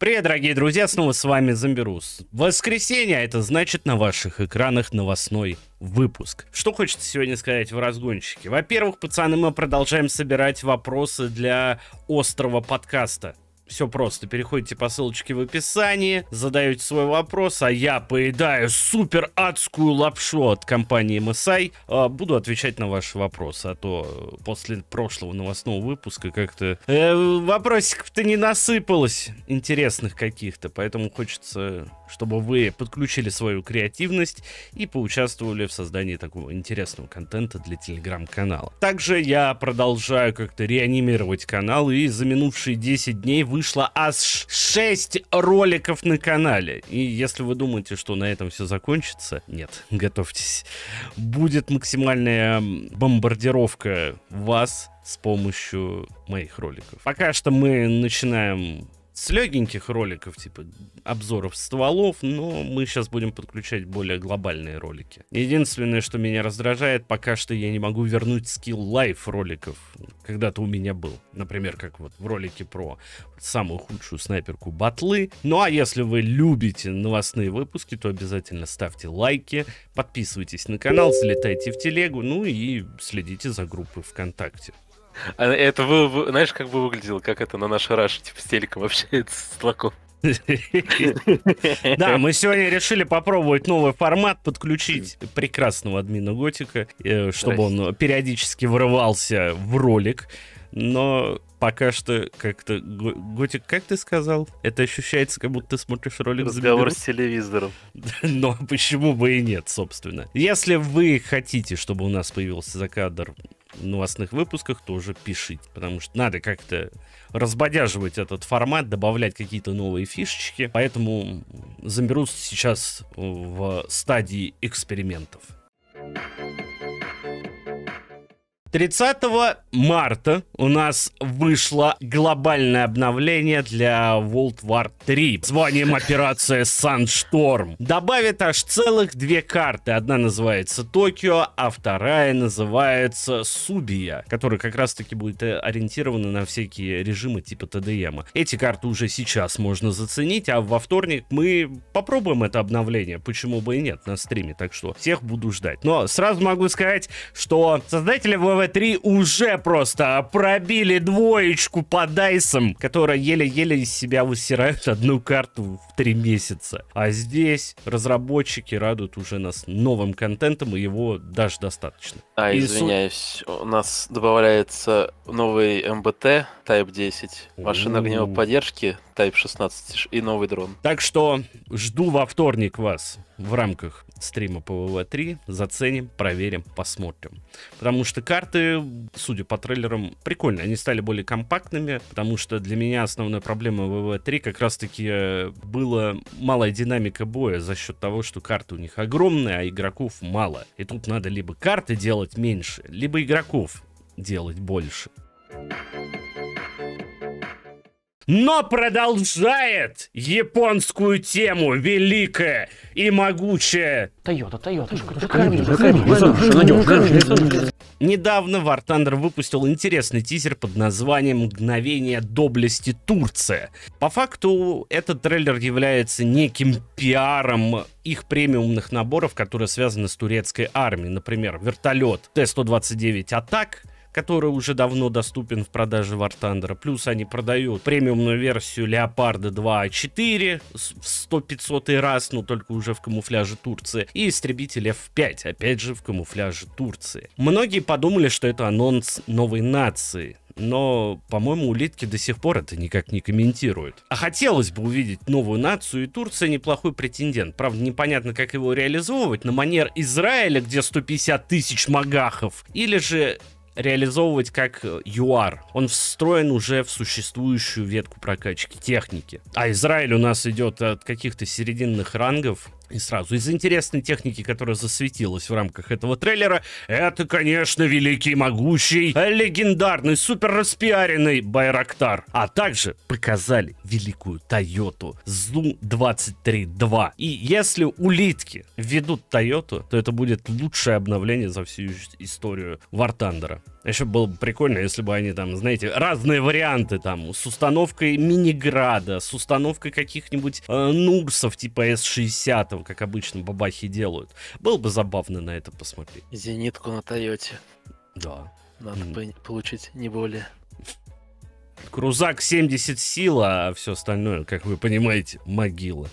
Привет, дорогие друзья, снова с вами Замберус. Воскресенье, а это значит на ваших экранах новостной выпуск. Что хочется сегодня сказать в разгончике? Во-первых, пацаны, мы продолжаем собирать вопросы для острого подкаста все просто. Переходите по ссылочке в описании, задаете свой вопрос, а я поедаю супер адскую лапшу от компании MSI. А, буду отвечать на ваши вопросы, а то э, после прошлого новостного выпуска как-то э, вопросиков-то не насыпалось интересных каких-то, поэтому хочется чтобы вы подключили свою креативность и поучаствовали в создании такого интересного контента для телеграм-канала. Также я продолжаю как-то реанимировать канал, и за минувшие 10 дней вышло аж 6 роликов на канале. И если вы думаете, что на этом все закончится, нет, готовьтесь. Будет максимальная бомбардировка вас с помощью моих роликов. Пока что мы начинаем с легеньких роликов, типа обзоров стволов, но мы сейчас будем подключать более глобальные ролики. Единственное, что меня раздражает, пока что я не могу вернуть скилл лайф роликов. Когда-то у меня был. Например, как вот в ролике про самую худшую снайперку батлы. Ну а если вы любите новостные выпуски, то обязательно ставьте лайки, подписывайтесь на канал, залетайте в телегу, ну и следите за группой ВКонтакте. А это вы, знаешь, как бы выглядело, как это на нашей Раше, типа, с вообще общается с лаком. Да, мы сегодня решили попробовать новый формат, подключить прекрасного админа Готика, э, чтобы он периодически врывался в ролик. Но пока что как-то... Готик, как ты сказал? Это ощущается, как будто ты смотришь ролик Разговор с телевизором. Но почему бы и нет, собственно. Если вы хотите, чтобы у нас появился закадр новостных выпусках тоже пишите, потому что надо как-то разбодяживать этот формат, добавлять какие-то новые фишечки, поэтому Замберус сейчас в стадии экспериментов. thank you 30 марта у нас вышло глобальное обновление для World War 3 званием операция Sunstorm. Добавит аж целых две карты. Одна называется Токио, а вторая называется Субия, которая как раз таки будет э, ориентирована на всякие режимы типа ТДМа. Эти карты уже сейчас можно заценить, а во вторник мы попробуем это обновление, почему бы и нет, на стриме. Так что всех буду ждать. Но сразу могу сказать, что создатели ВВ ВВ-3 уже просто пробили двоечку по дайсам, которые еле-еле из себя высирают одну карту в три месяца. А здесь разработчики радуют уже нас новым контентом, и его даже достаточно. А, и извиняюсь, су... у нас добавляется новый МБТ Type 10, машина огневой поддержки, Type 16 и новый дрон. Так что жду во вторник вас в рамках стрима pvv 3 Заценим, проверим, посмотрим. Потому что карты, судя по трейлерам, прикольные. Они стали более компактными, потому что для меня основная проблема ВВ3 как раз-таки э, была малая динамика боя за счет того, что карты у них огромные, а игроков мало. И тут надо либо карты делать меньше, либо игроков делать больше. Thank you но продолжает японскую тему великая и могучая. Тойота, Тойота. Недавно War Thunder выпустил интересный тизер под названием «Мгновение доблести Турция». По факту, этот трейлер является неким пиаром их премиумных наборов, которые связаны с турецкой армией. Например, вертолет Т-129 «Атак», который уже давно доступен в продаже War Thunder. Плюс они продают премиумную версию Леопарда 2 А4 в 100-500 раз, но только уже в камуфляже Турции. И истребитель F5, опять же в камуфляже Турции. Многие подумали, что это анонс новой нации, но, по-моему, улитки до сих пор это никак не комментируют. А хотелось бы увидеть новую нацию, и Турция неплохой претендент. Правда, непонятно, как его реализовывать, на манер Израиля, где 150 тысяч магахов, или же реализовывать как UR. Э, Он встроен уже в существующую ветку прокачки техники. А Израиль у нас идет от каких-то серединных рангов и сразу из интересной техники, которая засветилась в рамках этого трейлера, это, конечно, великий, могущий, легендарный, супер распиаренный Байрактар. А также показали великую Тойоту Zoom 23.2. И если улитки ведут Тойоту, то это будет лучшее обновление за всю историю War Thunder. Еще было бы прикольно, если бы они там, знаете, разные варианты там, с установкой Миниграда, с установкой каких-нибудь э, Нурсов типа С-60, прям, как обычно, бабахи делают. Было бы забавно на это посмотреть. Зенитку на Тойоте. Да. Надо mm. получить не более. Крузак 70 сила, а все остальное, как вы понимаете, могила.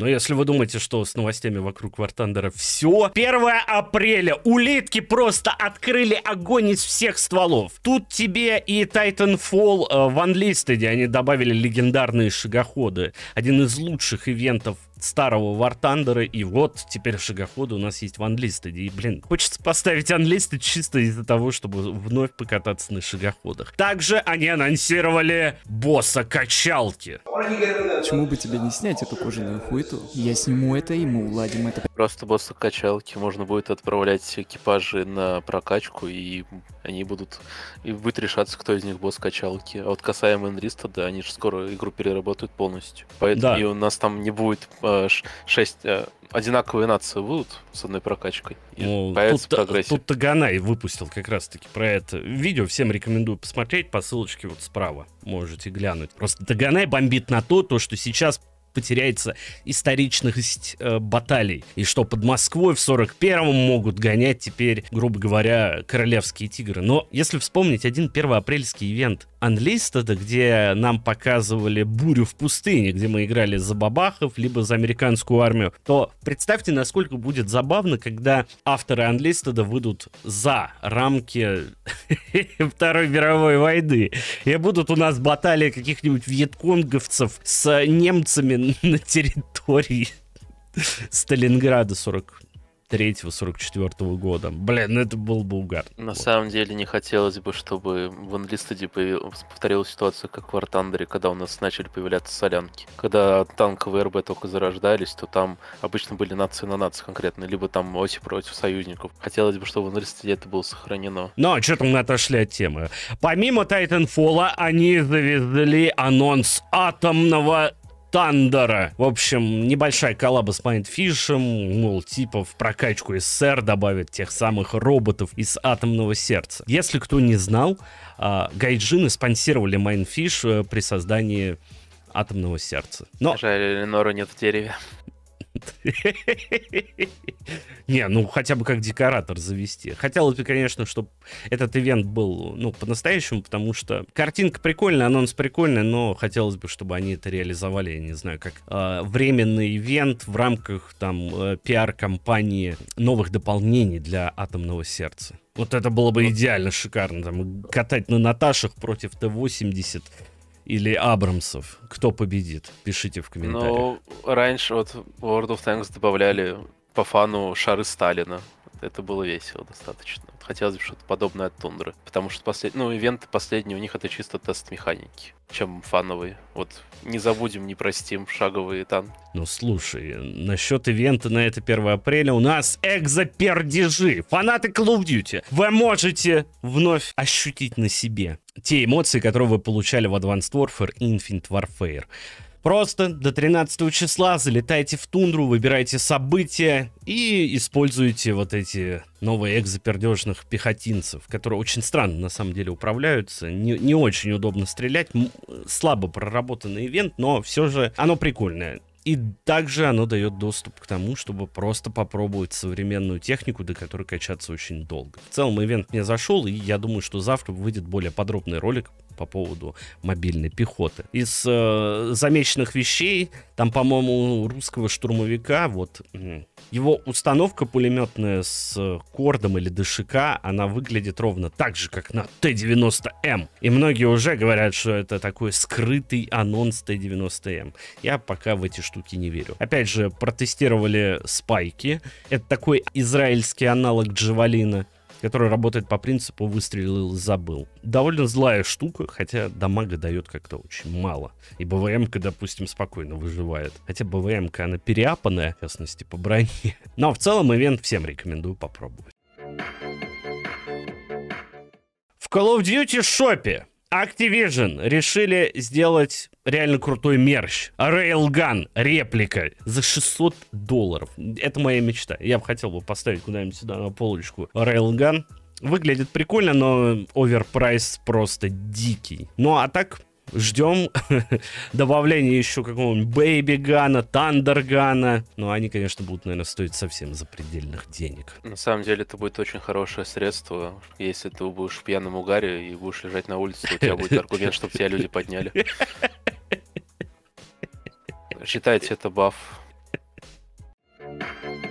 Но если вы думаете, что с новостями вокруг Вартандера все, 1 апреля улитки просто открыли огонь из всех стволов. Тут тебе и Titanfall э, в Unlisted, они добавили легендарные шагоходы. Один из лучших ивентов старого War Thunder, и вот теперь в шагоходе у нас есть ванлисты. И, блин, хочется поставить анлисты чисто из-за того, чтобы вновь покататься на шагоходах. Также они анонсировали босса качалки. Почему бы тебе не снять эту кожаную хуйту? Я сниму это, и мы уладим это. Просто босса качалки можно будет отправлять экипажи на прокачку, и они будут... И будет решаться, кто из них босс качалки. А вот касаемо анлиста, да, они же скоро игру переработают полностью. Поэтому да. и у нас там не будет а, 6 э, э, одинаковые нации будут с одной прокачкой. ну, тут, прогрессия. Тут Таганай выпустил как раз-таки про это видео. Всем рекомендую посмотреть по ссылочке вот справа. Можете глянуть. Просто Таганай бомбит на то, то что сейчас потеряется историчность э, баталий. И что под Москвой в 41-м могут гонять теперь, грубо говоря, королевские тигры. Но если вспомнить один первоапрельский ивент Unlisted, где нам показывали бурю в пустыне, где мы играли за бабахов, либо за американскую армию, то представьте, насколько будет забавно, когда авторы Unlisted выйдут за рамки Второй мировой войны. И будут у нас баталии каких-нибудь вьетконговцев с немцами на территории Сталинграда 40 43-44 года. Блин, это был бы угар. На вот. самом деле не хотелось бы, чтобы в Unlisted'е повторилась ситуация, как в War Thunder, когда у нас начали появляться солянки. Когда танковые РБ только зарождались, то там обычно были нации на нации конкретно, либо там оси против союзников. Хотелось бы, чтобы в Unlisted'е это было сохранено. Но ну, а что-то мы отошли от темы. Помимо Titanfall, они завезли анонс атомного Тандера. В общем, небольшая коллаба с Майндфишем, мол, типа в прокачку СССР добавят тех самых роботов из атомного сердца. Если кто не знал, а, гайджины спонсировали Майнфиш э, при создании атомного сердца. Но... Жаль, Ленору нет в дереве. Не, ну хотя бы как декоратор завести. Хотелось бы, конечно, чтобы этот ивент был, ну, по-настоящему, потому что картинка прикольная, анонс прикольный, но хотелось бы, чтобы они это реализовали, я не знаю, как э, временный ивент в рамках там э, пиар-компании новых дополнений для атомного сердца. Вот это было бы идеально шикарно. Там, катать на Наташах против Т-80 или Абрамсов? Кто победит? Пишите в комментариях. Ну, раньше вот в World of Tanks добавляли по фану шары Сталина это было весело достаточно. Вот хотелось бы что-то подобное от Тундры. Потому что послед... ну, ивенты последние у них это чисто тест механики, чем фановые. Вот не забудем, не простим шаговые танки. Ну слушай, насчет ивента на это 1 апреля у нас экзопердежи. Фанаты Call of Duty, вы можете вновь ощутить на себе те эмоции, которые вы получали в Advanced Warfare и Infinite Warfare. Просто до 13 числа залетайте в тундру, выбирайте события и используйте вот эти новые экзопердежных пехотинцев, которые очень странно на самом деле управляются. Не, не очень удобно стрелять, слабо проработанный ивент, но все же оно прикольное. И также оно дает доступ к тому, чтобы просто попробовать современную технику, до которой качаться очень долго. В целом, ивент мне зашел, и я думаю, что завтра выйдет более подробный ролик по поводу мобильной пехоты. Из э, замеченных вещей, там, по-моему, русского штурмовика, вот его установка пулеметная с э, кордом или ДШК, она выглядит ровно так же, как на Т-90М. И многие уже говорят, что это такой скрытый анонс Т-90М. Я пока в эти штуки не верю. Опять же, протестировали спайки. Это такой израильский аналог Джавалина который работает по принципу выстрелил, забыл. Довольно злая штука, хотя дамага дает как-то очень мало. И БВМ-ка, допустим, спокойно выживает. Хотя бвм она переапанная, в частности, по броне. Но в целом ивент всем рекомендую попробовать. В Call of Duty шопе Activision решили сделать реально крутой мерч. Railgun, реплика за 600 долларов. Это моя мечта. Я бы хотел бы поставить куда-нибудь сюда на полочку Railgun. Выглядит прикольно, но оверпрайс просто дикий. Ну а так, Ждем добавления еще какого-нибудь Бэйби Гана, Тандер Гана. Но они, конечно, будут, наверное, стоить совсем запредельных денег. На самом деле, это будет очень хорошее средство. Если ты будешь в пьяном угаре и будешь лежать на улице, у тебя будет аргумент, чтобы тебя люди подняли. Считайте это баф. thank you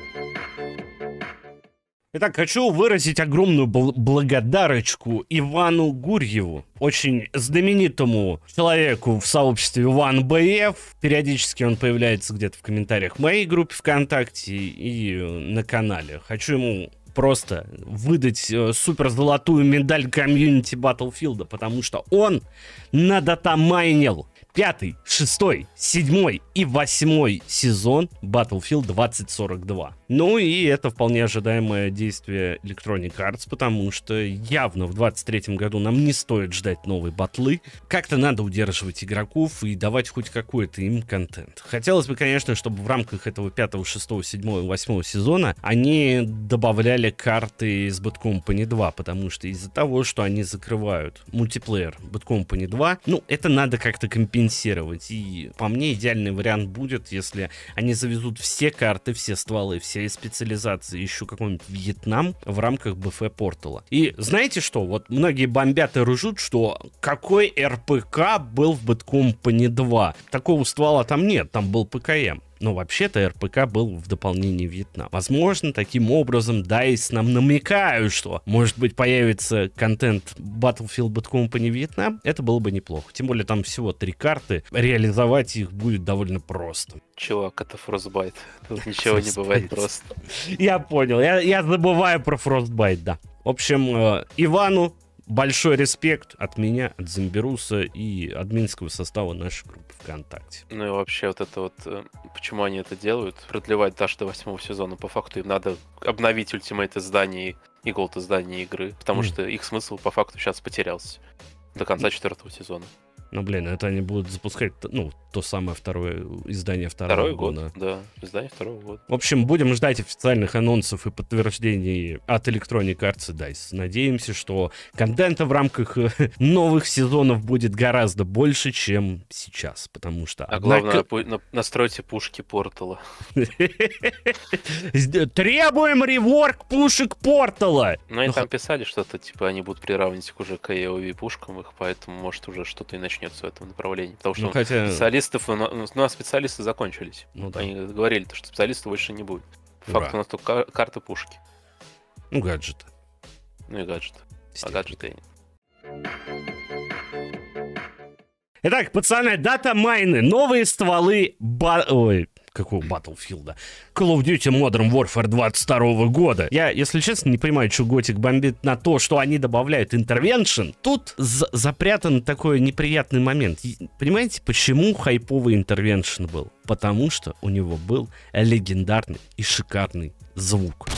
Итак, хочу выразить огромную бл- благодарочку Ивану Гурьеву, очень знаменитому человеку в сообществе OneBF. Периодически он появляется где-то в комментариях в моей группе ВКонтакте и на канале. Хочу ему просто выдать э, супер золотую медаль комьюнити Battlefield, потому что он надатамайнил пятый, шестой, седьмой и восьмой сезон Battlefield 2042. Ну и это вполне ожидаемое действие Electronic Arts, потому что явно в 23 году нам не стоит ждать новые батлы. Как-то надо удерживать игроков и давать хоть какой-то им контент. Хотелось бы, конечно, чтобы в рамках этого 5, 6, 7, 8 сезона они добавляли карты из Bad Company 2, потому что из-за того, что они закрывают мультиплеер Bad Company 2, ну, это надо как-то компенсировать компенсировать. И по мне идеальный вариант будет, если они завезут все карты, все стволы, все специализации, еще какой-нибудь Вьетнам в рамках БФ Портала. И знаете что? Вот многие бомбят и ружут, что какой РПК был в Бэткомпани 2? Такого ствола там нет, там был ПКМ. Но ну, вообще-то РПК был в дополнении Вьетнам. Возможно, таким образом DICE нам намекают, что может быть появится контент Battlefield Bad Company Вьетнам. Это было бы неплохо. Тем более там всего три карты. Реализовать их будет довольно просто. Чувак, это Frostbite. Тут ничего не бывает просто. Я понял. Я, забываю про Frostbite, да. В общем, э, Ивану большой респект от меня, от Замберуса и админского состава нашей группы ВКонтакте. Ну и вообще вот это вот, э, почему они это делают, продлевать даже до восьмого сезона, по факту им надо обновить ультимейт издания и голд издания игры, потому mm. что их смысл по факту сейчас потерялся до конца четвертого сезона. Ну, блин, это они будут запускать, ну, то самое второе издание второго Второй года. год, да, издание второго года. В общем, будем ждать официальных анонсов и подтверждений от Electronic Arts и DICE. Надеемся, что контента в рамках э, новых сезонов будет гораздо больше, чем сейчас, потому что... А однако... главное, настройте пушки Портала. Требуем реворк пушек Портала! Ну, и ну, там писали что-то, типа, они будут приравнивать уже к AOV пушкам их, поэтому, может, уже что-то и начнут начнется в этом направлении. Потому ну, что ну, хотя... специалистов у ну, нас, у нас ну, специалисты закончились. Ну, да. Они говорили, что специалистов больше не будет. факт у нас только кар- карты пушки. Ну, гаджеты. Ну и гаджеты. А гаджеты нет. Итак, пацаны, дата майны, новые стволы, ба... Ой, какого Battlefield? Call of Duty Modern Warfare 22 года. Я, если честно, не понимаю, что Готик бомбит на то, что они добавляют Intervention. Тут запрятан такой неприятный момент. Понимаете, почему хайповый Intervention был? Потому что у него был легендарный и шикарный звук.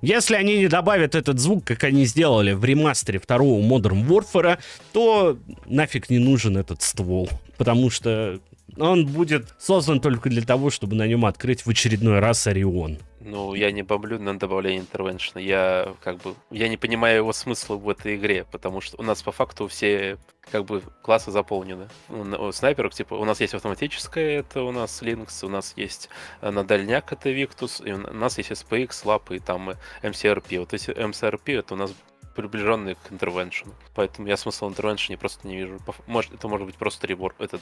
Если они не добавят этот звук, как они сделали в ремастере второго Modern Warfare, то нафиг не нужен этот ствол потому что он будет создан только для того, чтобы на нем открыть в очередной раз Орион. Ну, я не бомблю на добавление интервеншна. Я как бы я не понимаю его смысла в этой игре, потому что у нас по факту все как бы классы заполнены. У снайперов, типа, у нас есть автоматическое, это у нас Linux, у нас есть э, на дальняк это Виктус, и у нас есть SPX, лапы и там э, MCRP. Вот эти MCRP это у нас приближенные к интервеншн, Поэтому я смысла в Intervention просто не вижу. Может, это может быть просто ребор, этот,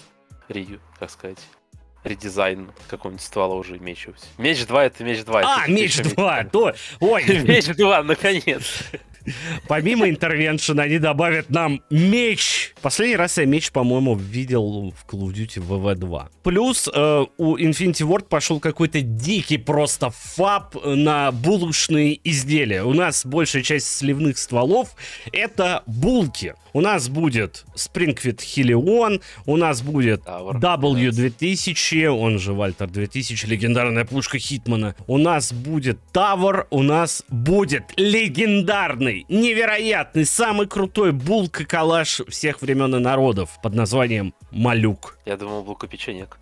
ревью, как сказать редизайн какого-нибудь ствола уже мечивать. Меч 2 это меч 2. А, меч 2, меч 2. то... Ой. меч 2, наконец. Помимо интервеншена, они добавят нам меч. Последний раз я меч, по-моему, видел в Call of Duty VV2. Плюс э, у Infinity Ward пошел какой-то дикий просто фаб на булочные изделия. У нас большая часть сливных стволов это булки. У нас будет Springfit Helion, у нас будет Tower. W2000, он же Вальтер 2000, легендарная пушка Хитмана. У нас будет Тавр, у нас будет легендарный, невероятный, самый крутой булка калаш всех времен и народов под названием Малюк. Я думал, булка печенек.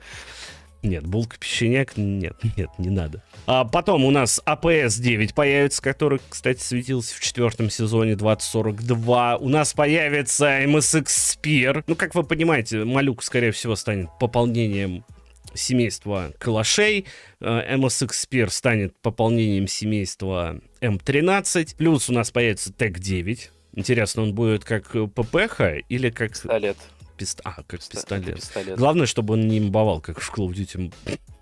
Нет, булка печенек, нет, нет, не надо. А потом у нас АПС-9 появится, который, кстати, светился в четвертом сезоне 2042. У нас появится MSX Spear. Ну, как вы понимаете, Малюк, скорее всего, станет пополнением семейства калашей. MSX э, Spear станет пополнением семейства М13. Плюс у нас появится Тек-9. Интересно, он будет как ППХ или как... Пистолет. Пист... А, как пистолет. пистолет. Главное, чтобы он не имбовал, как в Call of Duty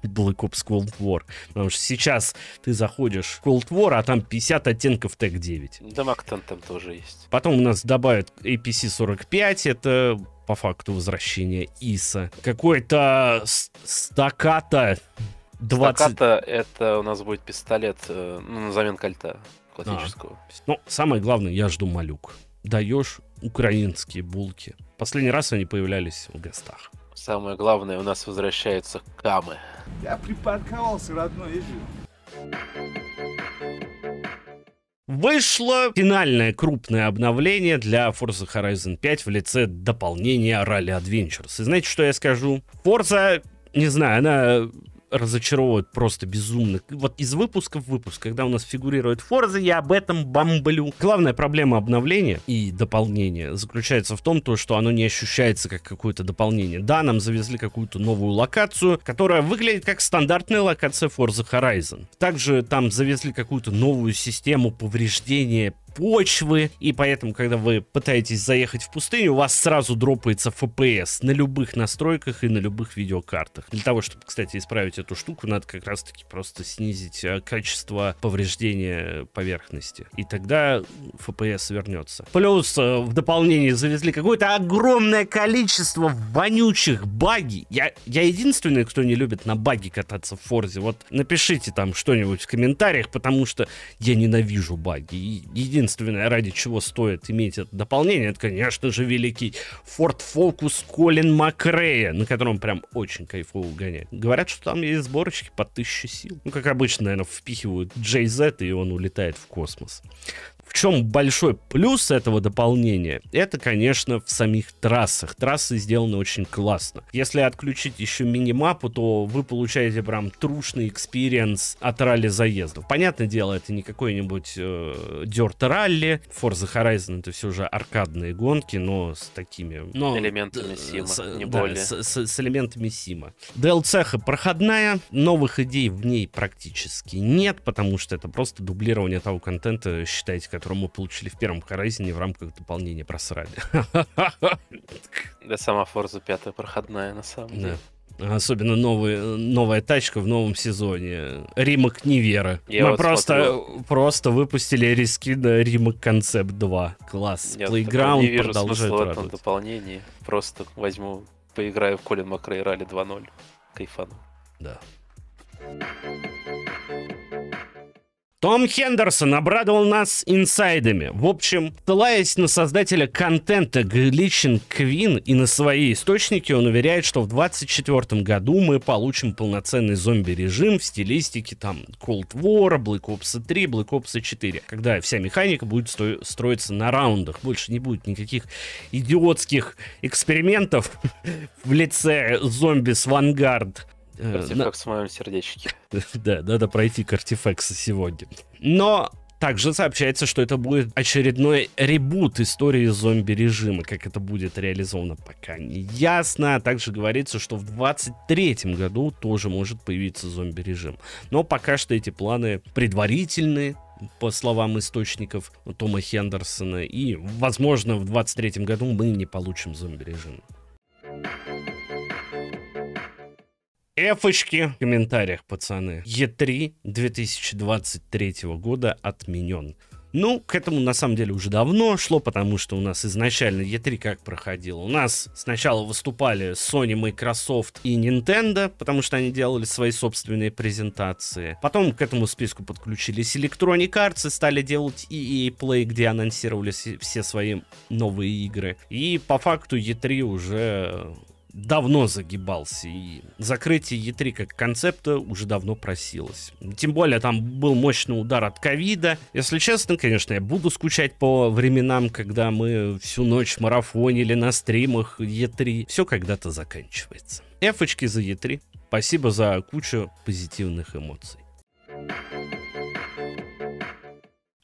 Black Ops Cold War. Потому что сейчас ты заходишь в Cold War, а там 50 оттенков Tag 9. Да, Мактан там тоже есть. Потом у нас добавят APC 45, это по факту возвращение ИСа. Какой-то стаката 20... Стаката — это у нас будет пистолет э, ну, на замен кольта классического. А. Ну, самое главное, я жду малюк даешь украинские булки. Последний раз они появлялись в гостях. Самое главное, у нас возвращаются камы. Я припарковался, родной, иди. Вышло финальное крупное обновление для Forza Horizon 5 в лице дополнения Rally Adventures. И знаете, что я скажу? Forza, не знаю, она разочаровывают просто безумно. Вот из выпуска в выпуск, когда у нас фигурирует Forza, я об этом бомблю. Главная проблема обновления и дополнения заключается в том, то, что оно не ощущается как какое-то дополнение. Да, нам завезли какую-то новую локацию, которая выглядит как стандартная локация Forza Horizon. Также там завезли какую-то новую систему повреждения почвы, и поэтому, когда вы пытаетесь заехать в пустыню, у вас сразу дропается FPS на любых настройках и на любых видеокартах. Для того, чтобы, кстати, исправить эту штуку, надо как раз-таки просто снизить э, качество повреждения поверхности. И тогда FPS вернется. Плюс э, в дополнение завезли какое-то огромное количество вонючих баги. Я, я единственный, кто не любит на баги кататься в Форзе. Вот напишите там что-нибудь в комментариях, потому что я ненавижу баги. Един единственное, ради чего стоит иметь это дополнение, это, конечно же, великий Ford Focus Колин Макрея, на котором прям очень кайфово гонять. Говорят, что там есть сборочки по 1000 сил. Ну, как обычно, наверное, впихивают JZ, и он улетает в космос. В чем большой плюс этого дополнения? Это, конечно, в самих трассах. Трассы сделаны очень классно. Если отключить еще мини-мапу, то вы получаете прям трушный экспириенс от ралли-заездов. Понятное дело, это не какой-нибудь э, ралли. Rally. Forza Horizon это все же аркадные гонки, но с такими... Но, элементами э, Сима, с, не да, более. С, с, с элементами Сима. DLC проходная, новых идей в ней практически нет, потому что это просто дублирование того контента, считайте, как которую мы получили в первом Horizon в рамках дополнения просрали. Да, сама Forza 5 проходная, на самом деле. Особенно новые, новая тачка в новом сезоне. Римок Невера. Я Мы вот просто, смотрю. просто выпустили риски на э, Римок Концепт 2. Класс. Я Playground не вижу продолжает радовать. в этом дополнении. Просто возьму, поиграю в Колин Макрей Ралли 2.0. Кайфану. Да. Том Хендерсон обрадовал нас инсайдами. В общем, ссылаясь на создателя контента Гличин Квин и на свои источники, он уверяет, что в 2024 году мы получим полноценный зомби-режим в стилистике там Cold War, Black Ops 3, Black Ops 4, когда вся механика будет сто- строиться на раундах. Больше не будет никаких идиотских экспериментов в лице зомби с Vanguard Э, Артефакт на... в моем сердечке. Да, надо пройти к артефаксу сегодня. Но также сообщается, что это будет очередной ребут истории зомби-режима. Как это будет реализовано, пока не ясно. А также говорится, что в 23 году тоже может появиться зомби-режим. Но пока что эти планы предварительные, по словам источников Тома Хендерсона. И, возможно, в 23 году мы не получим зомби-режим. Эфочки в комментариях, пацаны. Е3 2023 года отменен. Ну, к этому на самом деле уже давно шло, потому что у нас изначально E3 как проходило. У нас сначала выступали Sony, Microsoft и Nintendo, потому что они делали свои собственные презентации. Потом к этому списку подключились Electronic Arts и стали делать EA Play, где анонсировали все свои новые игры. И по факту E3 уже давно загибался, и закрытие Е3 как концепта уже давно просилось. Тем более там был мощный удар от ковида. Если честно, конечно, я буду скучать по временам, когда мы всю ночь марафонили на стримах Е3. Все когда-то заканчивается. Эфочки за Е3. Спасибо за кучу позитивных эмоций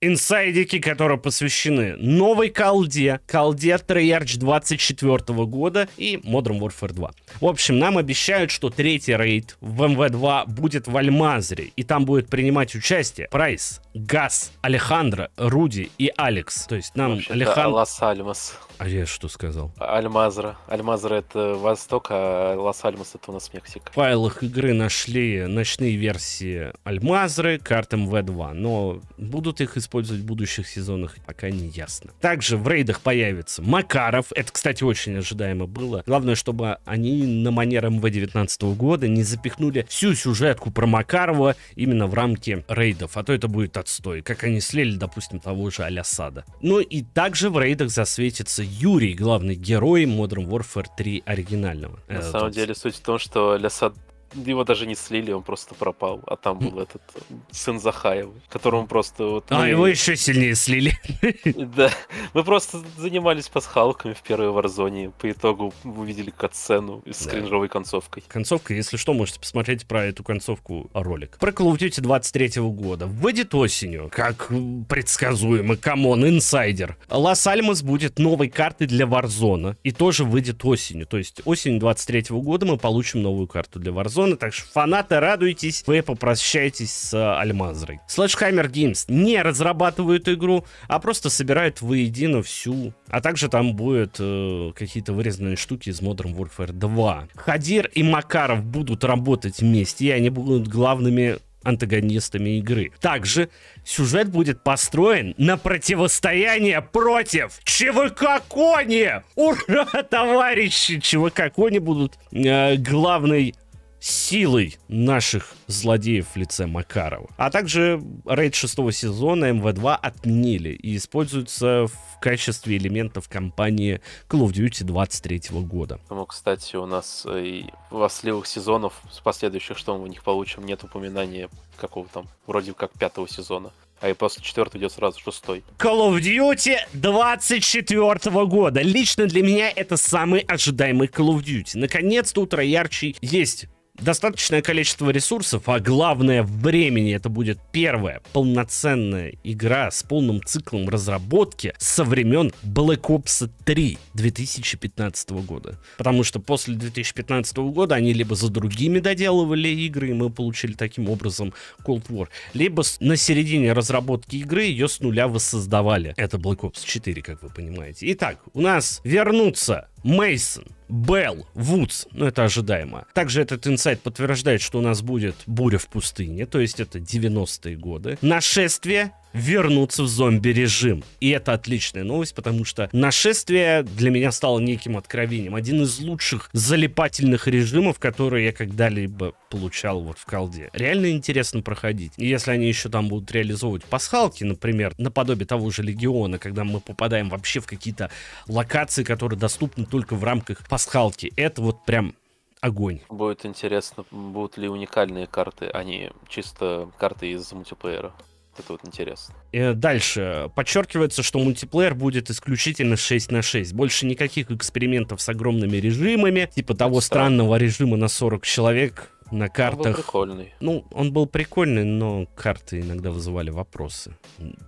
инсайдики, которые посвящены новой колде, колде Treyarch 24 года и Modern Warfare 2. В общем, нам обещают, что третий рейд в МВ-2 будет в Альмазре, и там будет принимать участие Прайс, Газ, Алехандро, Руди и Алекс. То есть нам Алехандро... Лас-Альмас. А я что сказал? Альмазра. Альмазра — это Восток, а Лас-Альмас — это у нас Мексика. В файлах игры нашли ночные версии Альмазры, карт МВ-2, но будут их использовать в будущих сезонах, пока не ясно. Также в рейдах появится Макаров. Это, кстати, очень ожидаемо было. Главное, чтобы они на манер МВ-19 года не запихнули всю сюжетку про Макарова именно в рамки рейдов, а то это будет от отстой, как они слили, допустим, того же Алясада. Ну и также в рейдах засветится Юрий, главный герой Modern Warfare 3 оригинального. На э, самом деле суть в том, что Алясад его даже не слили, он просто пропал. А там был этот э, сын Захаева, которому просто вот... А, мы... Ну, его еще сильнее слили. Да. Мы просто занимались пасхалками в первой Warzone. По итогу увидели катсцену с да. кринжовой концовкой. Концовка, если что, можете посмотреть про эту концовку а, ролик. Про Call of Duty 23 -го года. Выйдет осенью, как предсказуемо. Камон, инсайдер. Лас-Альмас будет новой картой для варзона И тоже выйдет осенью. То есть осенью 23 -го года мы получим новую карту для Warzone сезона, так что фанаты, радуйтесь, вы попрощаетесь с э, Альмазрой. Sledgehammer Games не разрабатывают игру, а просто собирают воедино всю. А также там будут э, какие-то вырезанные штуки из Modern Warfare 2. Хадир и Макаров будут работать вместе, и они будут главными антагонистами игры. Также сюжет будет построен на противостояние против ЧВК Кони! Ура, товарищи! ЧВК Кони будут э, главной силой наших злодеев в лице Макарова. А также рейд шестого сезона МВ2 отменили и используются в качестве элементов кампании Call of Duty 23 года. Ну, кстати, у нас э, и во сливых сезонов с последующих, что мы в них получим, нет упоминания какого там, вроде как пятого сезона. А и после четвертого идет сразу шестой. Call of Duty 24 года. Лично для меня это самый ожидаемый Call of Duty. Наконец-то у троярчий есть достаточное количество ресурсов, а главное времени. Это будет первая полноценная игра с полным циклом разработки со времен Black Ops 3 2015 года. Потому что после 2015 года они либо за другими доделывали игры, и мы получили таким образом Cold War, либо на середине разработки игры ее с нуля воссоздавали. Это Black Ops 4, как вы понимаете. Итак, у нас вернутся Мейсон, Белл Вудс, ну это ожидаемо. Также этот инсайт подтверждает, что у нас будет буря в пустыне, то есть это 90-е годы. Нашествие вернуться в зомби-режим. И это отличная новость, потому что нашествие для меня стало неким откровением. Один из лучших залипательных режимов, которые я когда-либо получал вот в колде. Реально интересно проходить. И если они еще там будут реализовывать пасхалки, например, наподобие того же Легиона, когда мы попадаем вообще в какие-то локации, которые доступны только в рамках пасхалки, это вот прям огонь. Будет интересно, будут ли уникальные карты, а не чисто карты из мультиплеера это вот интересно. И э, дальше. Подчеркивается, что мультиплеер будет исключительно 6 на 6. Больше никаких экспериментов с огромными режимами, типа того странного режима на 40 человек на картах. Он был прикольный. Ну, он был прикольный, но карты иногда вызывали вопросы.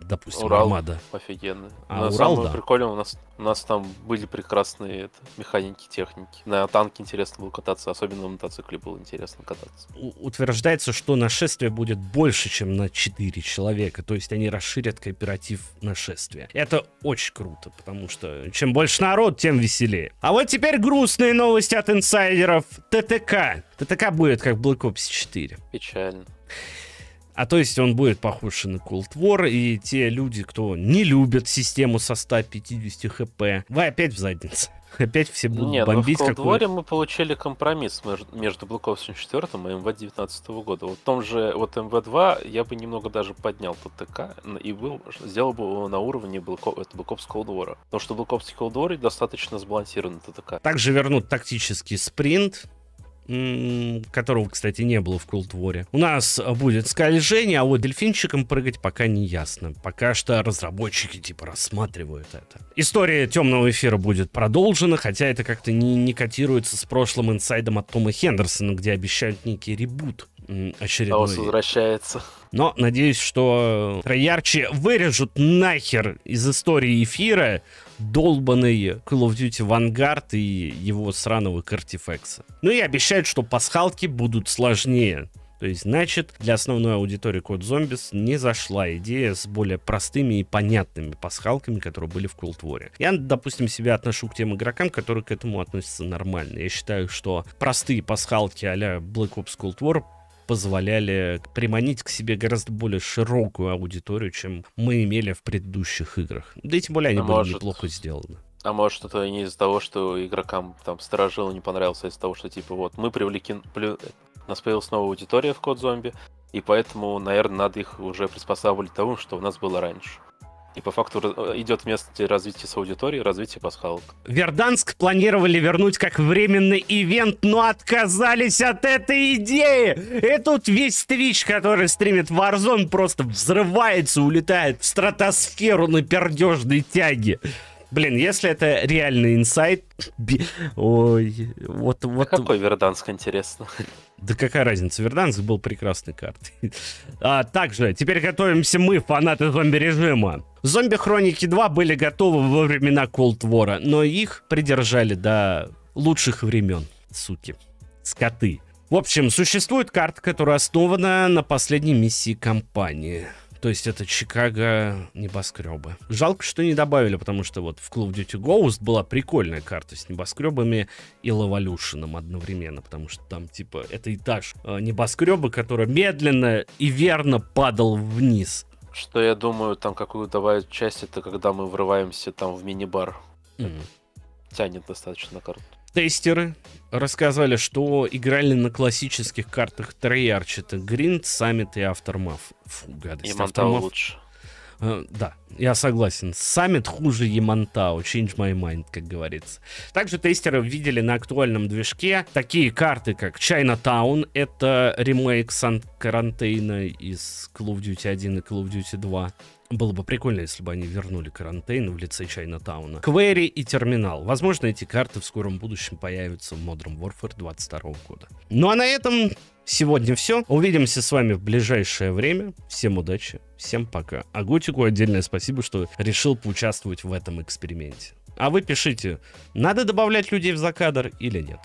Допустим, Урал Армада. Офигенно. А но Урал, да. прикольно, у нас, у нас там были прекрасные это, механики, техники. На танке интересно было кататься, особенно на мотоцикле было интересно кататься. У утверждается, что нашествие будет больше, чем на 4 человека. То есть они расширят кооператив нашествия. Это очень круто, потому что чем больше народ, тем веселее. А вот теперь грустные новости от инсайдеров. ТТК это такая будет, как Black Ops 4. Печально. А то есть он будет похож на Cold War, и те люди, кто не любят систему со 150 хп, вы опять в задницу. Опять все будут Нет, ну, бомбить. Нет, в Cold War мы получили компромисс между Black Ops 4 и МВ эм 19 года. Вот в том же, вот МВ-2 эм я бы немного даже поднял под ТК и был, сделал бы его на уровне Black Ops, Black Ops Cold War. Потому что Black Ops Cold War достаточно сбалансирован ТТК. Также вернут тактический спринт, которого, кстати, не было в Култворе. У нас будет скольжение, а вот дельфинчиком прыгать пока не ясно. Пока что разработчики типа рассматривают это. История темного эфира будет продолжена, хотя это как-то не, не котируется с прошлым инсайдом от Тома Хендерсона, где обещают некий ребут очередной. Хаос возвращается. Но надеюсь, что Троярчи вырежут нахер из истории эфира долбанный Call of Duty Vanguard и его сраного Cartifex. Ну и обещают, что пасхалки будут сложнее. То есть, значит, для основной аудитории Код Зомбис не зашла идея с более простыми и понятными пасхалками, которые были в Cold War. Я, допустим, себя отношу к тем игрокам, которые к этому относятся нормально. Я считаю, что простые пасхалки а-ля Black Ops Cold War позволяли приманить к себе гораздо более широкую аудиторию, чем мы имели в предыдущих играх. Да и тем более они а были может... неплохо сделаны. А может это не из-за того, что игрокам там сторожило не понравился, а из-за того, что типа вот мы привлекли... Плю... Нас появилась новая аудитория в код зомби, и поэтому, наверное, надо их уже приспосабливать к тому, что у нас было раньше. И по факту идет вместе развития с аудиторией, развитие пасхалок. Верданск планировали вернуть как временный ивент, но отказались от этой идеи. И тут весь Twitch, который стримит Warzone, просто взрывается, улетает в стратосферу на пердежной тяге. Блин, если это реальный инсайт, би... ой, вот, а вот... Какой Верданск, интересно? Да какая разница, Верданск был прекрасной картой. А, также, теперь готовимся мы, фанаты зомби-режима. Зомби-хроники 2 были готовы во времена Cold War, но их придержали до лучших времен, суки. Скоты. В общем, существует карта, которая основана на последней миссии компании. То есть это Чикаго небоскребы. Жалко, что не добавили, потому что вот в Call of Duty Ghost была прикольная карта с небоскребами и Лаволюшеном одновременно, потому что там типа это этаж а, небоскреба, который медленно и верно падал вниз что я думаю, там какую давай часть, это когда мы врываемся там в мини-бар. Mm-hmm. Тянет достаточно на карту. Тестеры рассказали, что играли на классических картах Treyarch. Это Grind, Summit и Aftermath. Фу, гадость. И Aftermath лучше. Э, да, я согласен. Саммит хуже Ямантау. Change my mind, как говорится. Также тестеры видели на актуальном движке такие карты, как Chinatown. Это ремейк Сан-Карантейна из Call of Duty 1 и Call of Duty 2. Было бы прикольно, если бы они вернули карантейн в лице Тауна. Квери и Терминал. Возможно, эти карты в скором будущем появятся в Modern Warfare 22 года. Ну а на этом сегодня все. Увидимся с вами в ближайшее время. Всем удачи, всем пока. А Готику отдельное спасибо, что решил поучаствовать в этом эксперименте. А вы пишите, надо добавлять людей в закадр или нет.